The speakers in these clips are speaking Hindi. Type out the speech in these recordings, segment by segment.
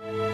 नमा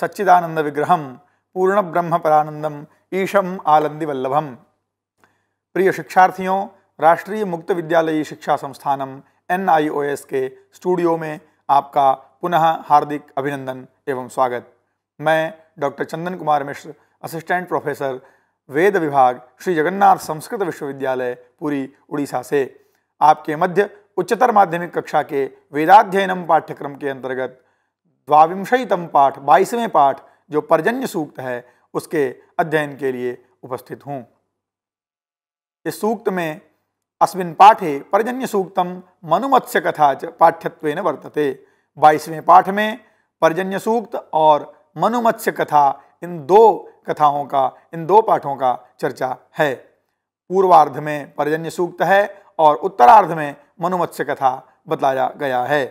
सच्चिदानंद विग्रह पूर्ण ब्रह्म परानंदम ईशम आलंदी वल्लभम प्रिय शिक्षार्थियों राष्ट्रीय मुक्त विद्यालयी शिक्षा संस्थानम एन के स्टूडियो में आपका पुनः हार्दिक अभिनंदन एवं स्वागत मैं doctor Chandan Kumar Mishra assistant professor वेद विभाग श्री जगन्नाथ संस्कृत विश्वविद्यालय पूरी उड़ीसा से आपके मध्य उच्चतर माध्यमिक कक्षा के वेदाध्ययनम पाठ्यक्रम के अंतर्गत द्वाविंशतम पाठ बाईसवें पाठ जो पर्जन्य सूक्त है उसके अध्ययन के लिए उपस्थित हूँ इस सूक्त में अस्मिन् पाठे मनुमत्स्य मनुमत्स्यकथा च पाठ्यत्व वर्तते बाईसवें पाठ में पर्जन्यसूक्त और मनुमत्स्य कथा इन दो कथाओं का इन दो पाठों का चर्चा है पूर्वार्ध में पर्जन्य सूक्त है और उत्तरार्ध में मनुमत्स्य कथा बताया गया है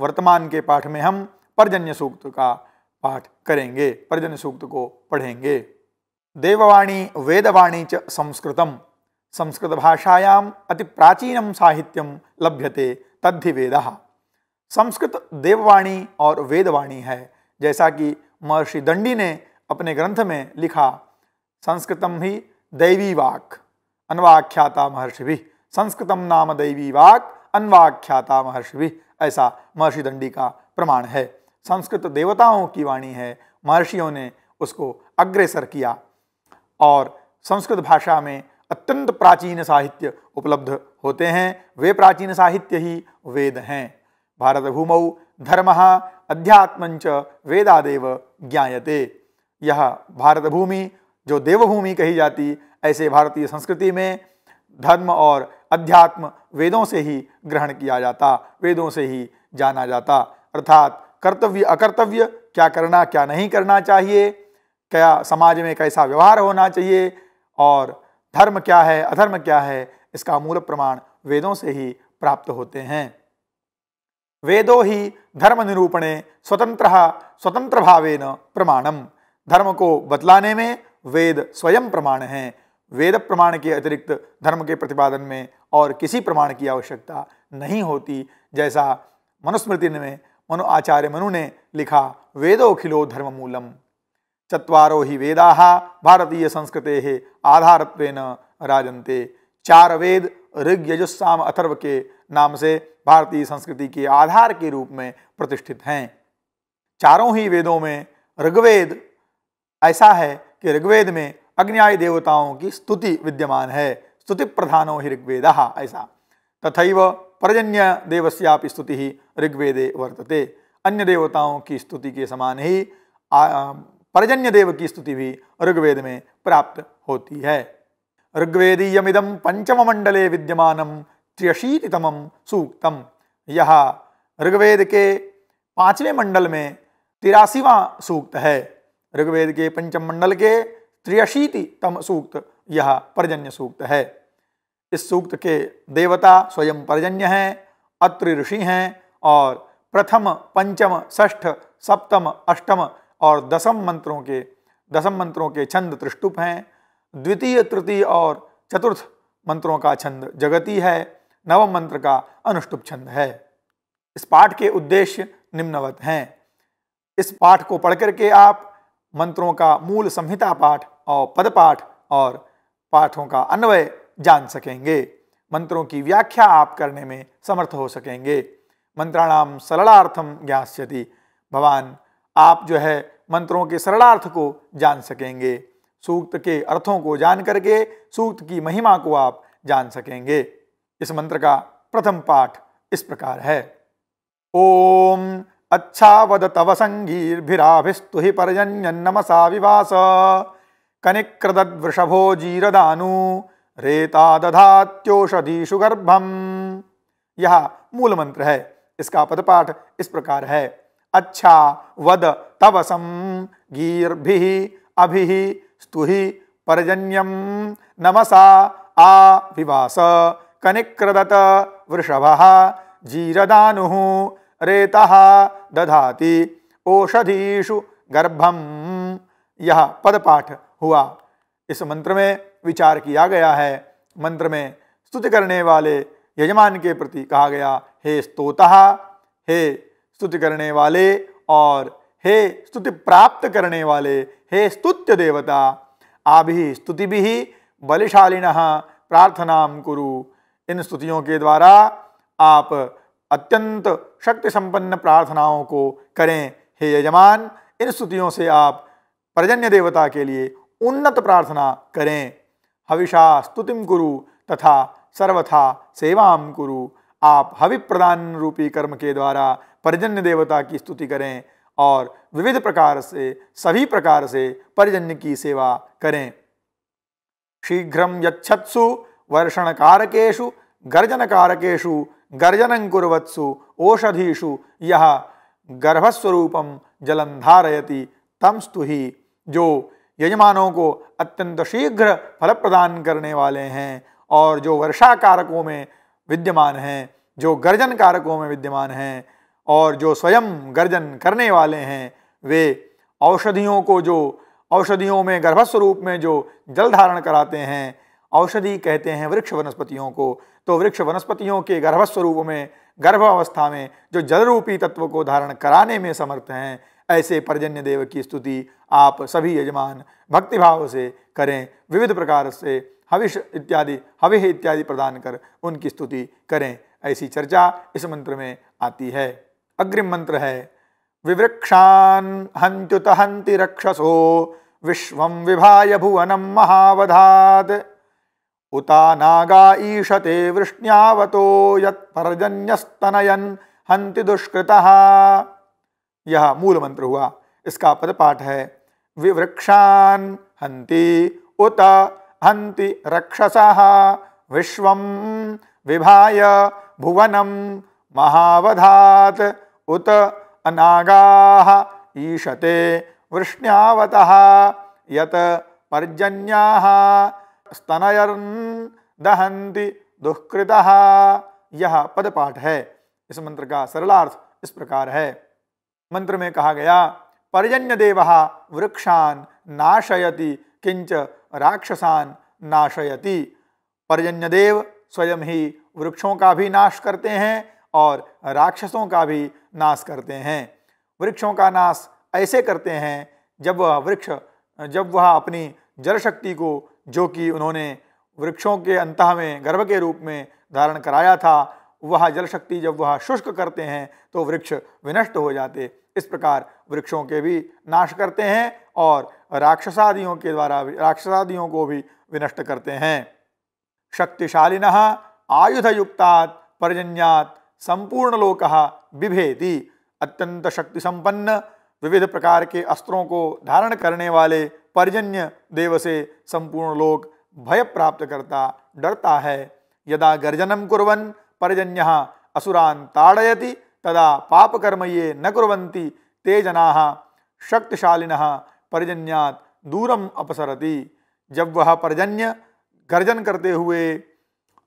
वर्तमान के पाठ में हम पर्जन्य सूक्त का पाठ करेंगे पर्जन्य सूक्त को पढ़ेंगे देववाणी वेदवाणी च संस्कृतम संस्कृत अति प्राचीन साहित्यम लभ्यते तद्धि वेद संस्कृत देववाणी और वेदवाणी है जैसा कि महर्षि दंडी ने अपने ग्रंथ में लिखा संस्कृतम ही दैवी वाक अनवाख्याता महर्षि भी संस्कृतम नाम दैवी वाक अनवाख्याता महर्षि भी ऐसा महर्षि दंडी का प्रमाण है संस्कृत देवताओं की वाणी है महर्षियों ने उसको अग्रेसर किया और संस्कृत भाषा में अत्यंत प्राचीन साहित्य उपलब्ध होते हैं वे प्राचीन साहित्य ही वेद हैं भारत भूमौ धर्म अध्यात्मच वेदादेव ज्ञायते यह भारत भूमि जो देवभूमि कही जाती ऐसे भारतीय संस्कृति में धर्म और अध्यात्म वेदों से ही ग्रहण किया जाता वेदों से ही जाना जाता अर्थात कर्तव्य अकर्तव्य क्या करना क्या नहीं करना चाहिए क्या समाज में कैसा व्यवहार होना चाहिए और धर्म क्या है अधर्म क्या है इसका मूल प्रमाण वेदों से ही प्राप्त होते हैं वेदो ही धर्म निरूपणे स्वतंत्र स्वतंत्र भावेन प्रमाणम धर्म को बतलाने में वेद स्वयं प्रमाण हैं वेद प्रमाण के अतिरिक्त धर्म के प्रतिपादन में और किसी प्रमाण की आवश्यकता नहीं होती जैसा मनुस्मृति में मनु आचार्य मनु ने लिखा वेदो खिलो धर्म मूलम चत्वारो ही वेदा भारतीय संस्कृते आधार राजन्ते चार वेद ऋग यजुस्साम अथर्व के नाम से भारतीय संस्कृति के आधार के रूप में प्रतिष्ठित हैं चारों ही वेदों में ऋग्वेद ऐसा है कि ऋग्वेद में अग्न्याय देवताओं की स्तुति विद्यमान है स्तुति प्रधानो ही ऋग्वेद ऐसा तथा पर्जन्य देवस्या स्तुति ऋग्वेदे वर्तते अन्य देवताओं की स्तुति के समान ही परजन्य देव की स्तुति भी ऋग्वेद में प्राप्त होती है ऋग्वेदीयमिदम पंचम मंडले विद्यमानम त्र्यशीतितम सूक्तम यह ऋग्वेद के पांचवें मंडल में तिरासीवा सूक्त है ऋग्वेद के पंचम मंडल के त्र्यशीतितम सूक्त यह पर्जन्य सूक्त है इस सूक्त के देवता स्वयं पर्जन्य हैं अत्रि ऋषि हैं और प्रथम पंचम षष्ठ सप्तम अष्टम और दसम मंत्रों के दसम मंत्रों के छंद त्रिष्टुप हैं द्वितीय तृतीय और चतुर्थ मंत्रों का छंद जगती है नवम मंत्र का अनुष्टुप छंद है इस पाठ के उद्देश्य निम्नवत हैं इस पाठ को पढ़ करके आप मंत्रों का मूल संहिता पाठ और पद पाठ और पाठों का अन्वय जान सकेंगे मंत्रों की व्याख्या आप करने में समर्थ हो सकेंगे मंत्राणाम सरलार्थम ज्ञास्यति भगवान आप जो है मंत्रों के सरणार्थ को जान सकेंगे सूक्त के अर्थों को जान करके सूक्त की महिमा को आप जान सकेंगे इस मंत्र का प्रथम पाठ इस प्रकार है ओम अच्छा वद तव संगीर्भिराभिस्तु पर्जन्यन नमसा विवास कनिक्रदद्वृषभो जीरदानु रेता दधात्योषधीषु गर्भम यह मूल मंत्र है इसका पदपाठ इस प्रकार है अच्छा वद तवसम गीर्भि अभि स्तु पर्जन्यम नमसा आ विवास कनिक्रदत वृषभ जीरदानु रेता दधाति ओषधीषु गर्भम यह पदपाठ हुआ इस मंत्र में विचार किया गया है मंत्र में स्तुति करने वाले यजमान के प्रति कहा गया हे स्तोता हे स्तुति करने वाले और हे स्तुति प्राप्त करने वाले हे स्तुत्य देवता आभि स्तुति भी बलिशालिन प्रार्थना कुरु इन स्तुतियों के द्वारा आप अत्यंत शक्ति संपन्न प्रार्थनाओं को करें हे यजमान इन स्तुतियों से आप परजन्य देवता के लिए उन्नत प्रार्थना करें हविषा स्तुतिम कुरु तथा सर्वथा सेवाम कुरु आप हवि प्रदान रूपी कर्म के द्वारा पर्जन्य देवता की स्तुति करें और विविध प्रकार से सभी प्रकार से परिजन्य की सेवा करें शीघ्र यछत्सु वर्षण कारकेशु गर्जन कारकेशु गर्जन कुरत्सु ओषधीषु यह गर्भस्वरूप जलम धारयती तमस्तु ही जो यजमानों को अत्यंत शीघ्र फल प्रदान करने वाले हैं और जो वर्षा कारकों में विद्यमान हैं जो गर्जन कारकों में विद्यमान हैं और जो स्वयं गर्जन करने वाले हैं वे औषधियों को जो औषधियों में गर्भस्व रूप में जो जल धारण कराते हैं औषधि कहते हैं वृक्ष वनस्पतियों को तो वृक्ष वनस्पतियों के गर्भस्व रूप में गर्भ अवस्था में जो जल रूपी तत्व को धारण कराने में समर्थ हैं ऐसे पर्जन्य देव की स्तुति आप सभी यजमान भक्तिभाव से करें विविध प्रकार से हविष इत्यादि हविह इत्यादि प्रदान कर उनकी स्तुति करें ऐसी चर्चा इस मंत्र में आती है अग्रिम मंत्र है विवृक्षान हंत्युत हंति रक्षसो विश्व विभाय भुवनम महावधात उता नागा ईशते वृष्ण्यावतो यजन्यस्तनयन हंति दुष्कृत यह मूल मंत्र हुआ इसका पद पाठ है विवृक्षान हंति उत हंति रक्षस विश्व विभाय भुवनम महावधात उत अनागाः ईशते यत यत् पर्जन्याः दहंति दहन्ति यह पदपाठ है इस मंत्र का सरलार्थ इस प्रकार है मंत्र में कहा गया पर्जन्य देव वृक्षान नाशयति किंच राक्षसान नाशयति पर्जन्य देव स्वयं ही वृक्षों का भी नाश करते हैं और राक्षसों का भी नाश करते हैं वृक्षों का नाश ऐसे करते हैं जब वह वृक्ष जब वह अपनी जल शक्ति को जो कि उन्होंने वृक्षों के अंत में गर्भ के रूप में धारण कराया था वह जल शक्ति जब वह शुष्क करते हैं तो वृक्ष विनष्ट हो जाते इस प्रकार वृक्षों के भी नाश करते हैं और राक्षसादियों के द्वारा राक्षसादियों को भी विनष्ट करते हैं शक्तिशालिन आयुधयुक्ता पर्जन्यात संपूर्ण लोक बिभेदी अत्यंत शक्ति संपन्न विविध प्रकार के अस्त्रों को धारण करने वाले पर्जन्य देव से संपूर्ण लोक भय प्राप्त करता डरता है यदा गर्जनम कुरन पर्जन्य असुरान ताड़यति तदा पापकर्म ये न कुरती ते जना शक्तिशालीन पर्जन्यात दूरम अपसरती जब वह पर्जन्य गर्जन करते हुए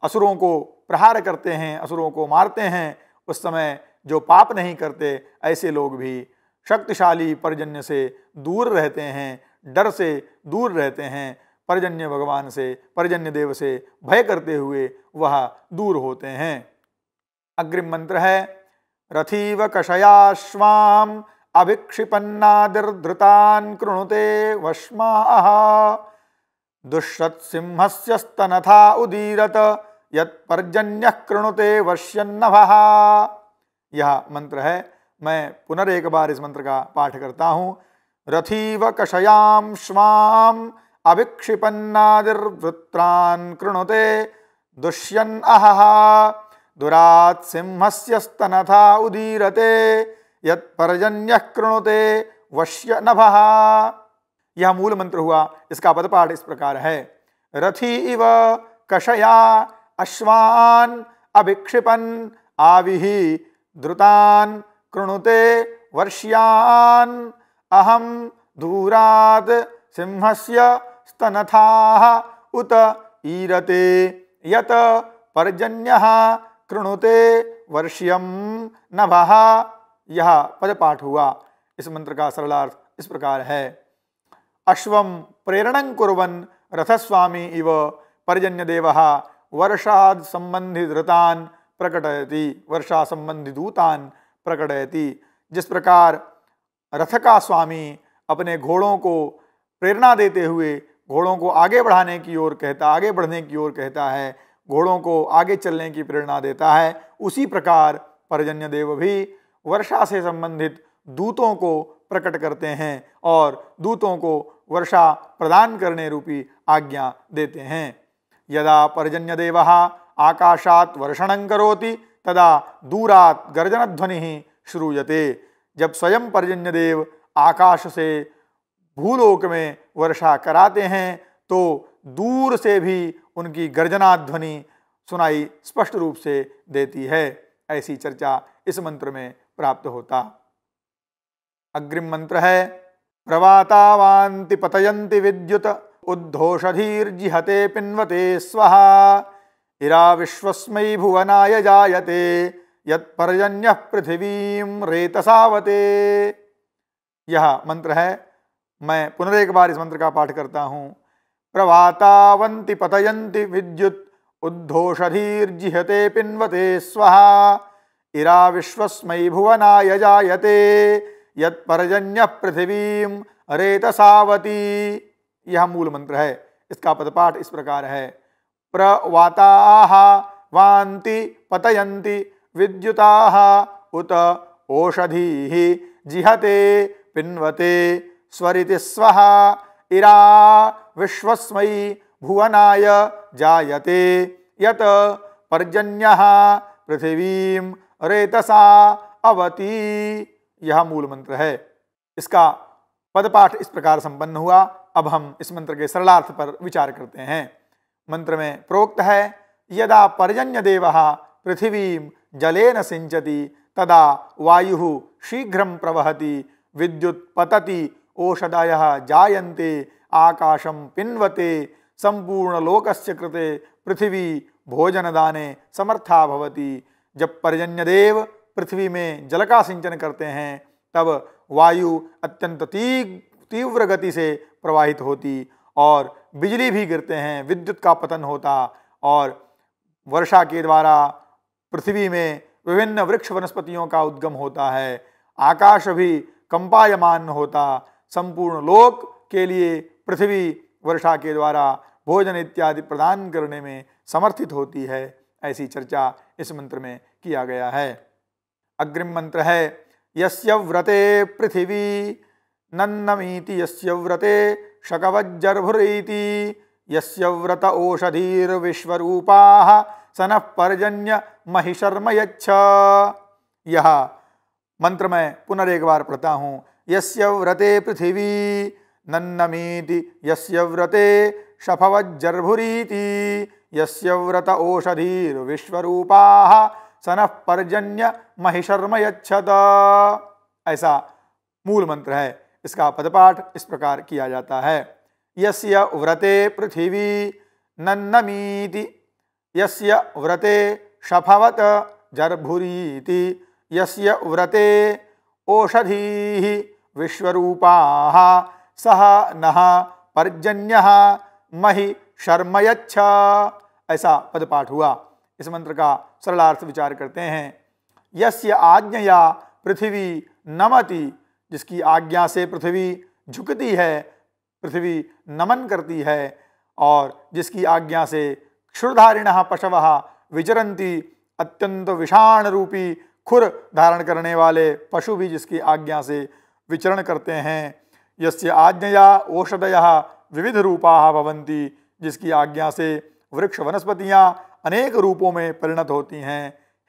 असुरों को प्रहार करते हैं असुरों को मारते हैं उस समय जो पाप नहीं करते ऐसे लोग भी शक्तिशाली परजन्य से दूर रहते हैं डर से दूर रहते हैं परजन्य भगवान से परजन्य देव से भय करते हुए वह दूर होते हैं अग्रिम मंत्र है रथीव कषयाश्वाम अभिक्षिपन्नादिर्धृतान कृणुते वश्मा दुष्टसिंहस्य स्तनथा उदीरत यत्पर्जन्य कृणुते वश्यन्नभ यह मंत्र है मैं पुनरेक बार इस मंत्र का पाठ करता हूँ रथीव कषयाम श्वाम अभिक्षिपन्नादिर्वृत्रान् कृणुते दुष्यन् अहः दुरात् स्तनथा उदीरते यत्पर्जन्यः कृणुते वश्य नभः यह मूल मंत्र हुआ इसका पदपाठ इस प्रकार है रथी इव कषया अश्वान अभिक्षिपन आविहि द्रुतान कृणुते वर्ष्यान अहम दूराद सिंहस्य स्तनथा उत ईरते यत पर्जन्य कृणुते वर्ष्यम नभ यह पदपाठ हुआ इस मंत्र का सरलार्थ इस प्रकार है अश्व प्रेरण कुरन रथस्वामी इव पर्जन्यदेव वर्षा संबंधिधृता प्रकटयति वर्षा संबंधी दूतान प्रकटयति जिस प्रकार रथ का स्वामी अपने घोड़ों को प्रेरणा देते हुए घोड़ों को आगे बढ़ाने की ओर कहता आगे बढ़ने की ओर कहता है घोड़ों को आगे चलने की प्रेरणा देता है उसी प्रकार पर्जन्यदेव देव भी वर्षा से संबंधित दूतों को प्रकट करते हैं और दूतों को वर्षा प्रदान करने रूपी आज्ञा देते हैं यदा पर्जन्य देव आकाशात वर्षण करोति तदा दूरात गर्जन ध्वनि श्रूयते जब स्वयं पर्जन्य देव आकाश से भूलोक में वर्षा कराते हैं तो दूर से भी उनकी गर्जना ध्वनि सुनाई स्पष्ट रूप से देती है ऐसी चर्चा इस मंत्र में प्राप्त होता अग्रिम मंत्र है प्रवातावान्ति पतयन्ति विद्युत उद्धोषधीर्जिहते पिन्वते स्वाहा इरा विश्वस्मै भुवनाय जायते यत्पर्जन्य पृथिवीं रेतसावते यह मंत्र है मैं पुनरेक बार इस मंत्र का पाठ करता हूँ प्रवातावंति पतयन्ति विद्युत उद्धोषधीर्जिहते पिन्वते स्वाहा इरा विश्वस्मै भुवनाय जायते यत्पर्जन्य अरेत रेतसावती यह मूल मंत्र है इसका पदपाठ इस प्रकार है प्रवाता वाति पतयती विद्युता उत ओषधी जिहते पिन्वते स्वरिति स्व इरा विश्वस्मै भुवनाय जायते यत पर्जन्य पृथिवीं रेतसा अवती यह मूल मंत्र है इसका पदपाठ इस प्रकार संपन्न हुआ अब हम इस मंत्र के सरलार्थ पर विचार करते हैं मंत्र में प्रोक्त है यदा पर्जन्य देव पृथिवी जलेन सिंचति तदा वायु शीघ्र प्रवहति विद्युत पतति ओषधय जायते आकाशम पिन्वते संपूर्ण लोकस्य कृते पृथ्वी भोजनदाने समर्था भवति जब देव पृथ्वी में जल का सिंचन करते हैं तब वायु अत्यंत ती तीव्र गति से प्रवाहित होती और बिजली भी गिरते हैं विद्युत का पतन होता और वर्षा के द्वारा पृथ्वी में विभिन्न वृक्ष वनस्पतियों का उद्गम होता है आकाश भी कंपायमान होता संपूर्ण लोक के लिए पृथ्वी वर्षा के द्वारा भोजन इत्यादि प्रदान करने में समर्थित होती है ऐसी चर्चा इस मंत्र में किया गया है अग्रिम मंत्र है यस्य व्रते पृथिवी नन्नमीति यस्य व्रते शकवज्जर्भुरीति यस्य व्रत ओषधीर्विश्वरूपाः सन पर्जन्य महिशर्म यच्छ यह मंत्र मैं पुनरेक बार पढ़ता हूँ यस्य व्रते पृथिवी नन्नमीति यस्य व्रते शफवज्जर्भुरीति यस्य व्रत ओषधीर्विश्वरूपाः सन पर्जन्य महिशर्म यद ऐसा मूल मंत्र है इसका पदपाठ इस प्रकार किया जाता है यस्य व्रते पृथिवी नन्नमीति यस्य व्रते शफवत जर्भुरीति यस्य व्रते ओषधी विश्व सह नह पर्जन्य महि शर्मयच्छ ऐसा पदपाठ हुआ इस मंत्र का सरलार्थ विचार करते हैं यस्य आज्ञया पृथ्वी नमति जिसकी आज्ञा से पृथ्वी झुकती है पृथ्वी नमन करती है और जिसकी आज्ञा से क्षुरधारिण पशव विचरंती अत्यंत विषाण रूपी खुर धारण करने वाले पशु भी जिसकी आज्ञा से विचरण करते हैं यस्य आज्ञया ओषधय विविध रूपा भवंती जिसकी आज्ञा से वृक्ष वनस्पतियाँ अनेक रूपों में परिणत होती हैं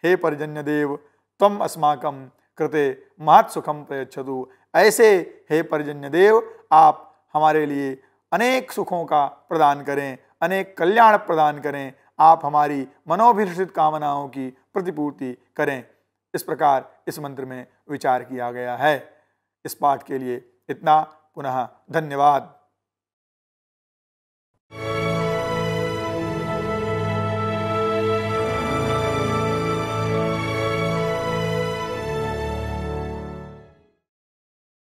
हे परजन्य देव तम अस्माकम कृते महत्सुखम सुखम प्रयच्छतु ऐसे हे परजन्य देव आप हमारे लिए अनेक सुखों का प्रदान करें अनेक कल्याण प्रदान करें आप हमारी मनोभिषित कामनाओं की प्रतिपूर्ति करें इस प्रकार इस मंत्र में विचार किया गया है इस पाठ के लिए इतना पुनः धन्यवाद